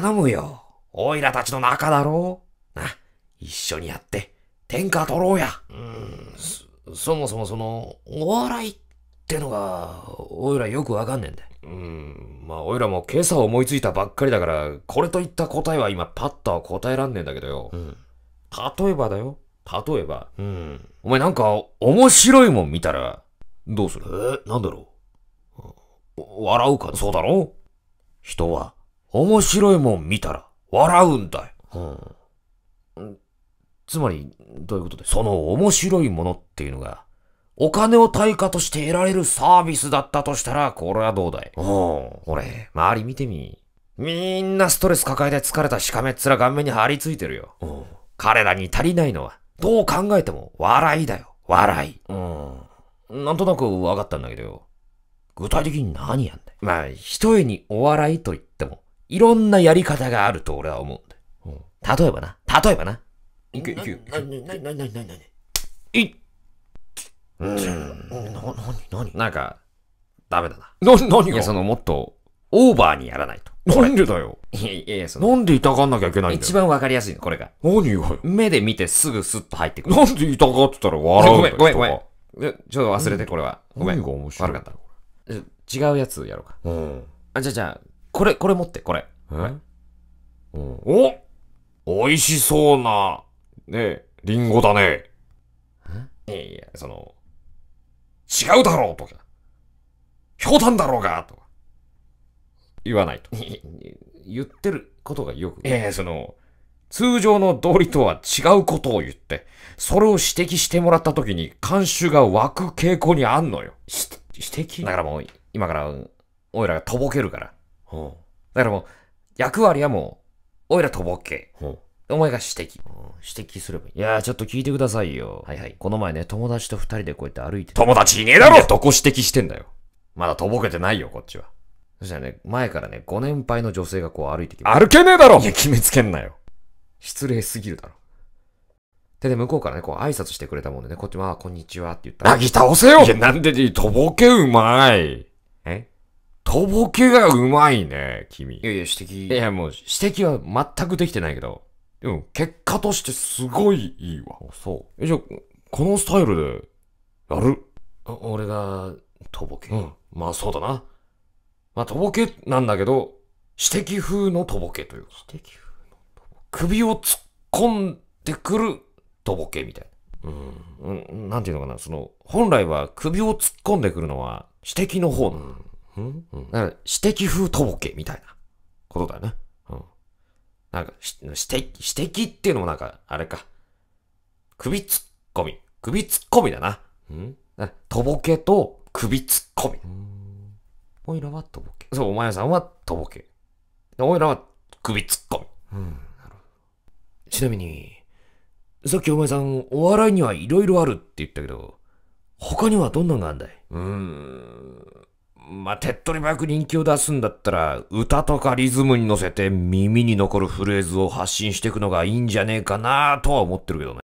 頼むよ。おいらたちの仲だろう。な、一緒にやって、天下取ろうや。うん、そ、もそもその、お笑いってのが、おいらよくわかんねえんだ。うん、まあ、おいらも今朝思いついたばっかりだから、これといった答えは今パッとは答えらんねえんだけどよ。うん、例えばだよ。例えば。うん。お前なんか、面白いもん見たら、どうするえ、なんだろう笑うか、そうだろう人は。面白いもん見たら笑うんだよ。うん。つまり、どういうことでその面白いものっていうのが、お金を対価として得られるサービスだったとしたら、これはどうだいうん。俺、周り見てみ。みんなストレス抱えて疲れたしかめっ面顔面に張り付いてるよ。うん。彼らに足りないのは、どう考えても笑いだよ。笑い。うん。なんとなく分かったんだけどよ。具体的に何やんだよ。まあ、一重にお笑いと言っても、いろんなやり方があると俺は思うんだよ。例えばな、例えばな。いくいく。な、な、な、な、な、な、な。いっ。うん。な、なに、なになんか、ダメだな。な、なにがいや、そのもっと、オーバーにやらないと。なんでだよ。いやいやその。なんで痛がんなきゃいけないんだよ。一番わかりやすいの、これが。何が目で見てすぐスッと入ってくる。なんで痛がってたら笑うごめん、ごめん、ごめん。ちょっと忘れて、これは。ごめん。悪かった。違うやつやろうか。うん。あ、じゃあじゃあ、これ、これ持って、これ。えお美味しそうな、ねリンゴだね。いやいや、その、違うだろうとか、ひょうたんだろうがとか、言わないと。言ってることがよく。ええ、その、通常の道理とは違うことを言って、それを指摘してもらった時に慣習が湧く傾向にあんのよ。指摘だからもう、今から、おいらがとぼけるから。うん。だからもう、役割はもう、おいらとぼけ。うん。お前が指摘。指摘すればいい。いやー、ちょっと聞いてくださいよ。はいはい。この前ね、友達と二人でこうやって歩いて友達いねえだろどこ指摘してんだよ。まだとぼけてないよ、こっちは。そしたらね、前からね、ご年配の女性がこう歩いてきて。歩けねえだろいや、決めつけんなよ。失礼すぎるだろ。で、で、向こうからね、こう挨拶してくれたもんでね、こっちも、あ、こんにちはって言ったら。なぎ倒せよいや、なんで、とぼけうまい。えとぼけがうまいね、君。いやいや、指摘。いや、もう、指摘は全くできてないけど。でも、結果としてすごいいいわ。そう。え、じゃあ、このスタイルで、やる俺が、とぼけ。うん。まあ、そうだな。まあ、とぼけなんだけど、指摘風のとぼけというか。指摘風のとぼけ。首を突っ込んでくるとぼけみたいな。うん。うん、なんていうのかな、その、本来は首を突っ込んでくるのは、指摘の方の。うんうん、うん、だから、私的風とぼけみたいなことだよね。うん。なんか、私的、私的っていうのもなんか、あれか。首突っ込み。首突っ込みだな。うん。とぼけと首突っ込み。おいらはとぼけ。そう、お前さんはとぼけ。おいらは首突っ込み。うん。ちなみに、さっきお前さん、お笑いにはいろいろあるって言ったけど、他にはどんなのがあんだいうん。まあ、手っ取り早く人気を出すんだったら、歌とかリズムに乗せて耳に残るフレーズを発信していくのがいいんじゃねえかなとは思ってるけどね。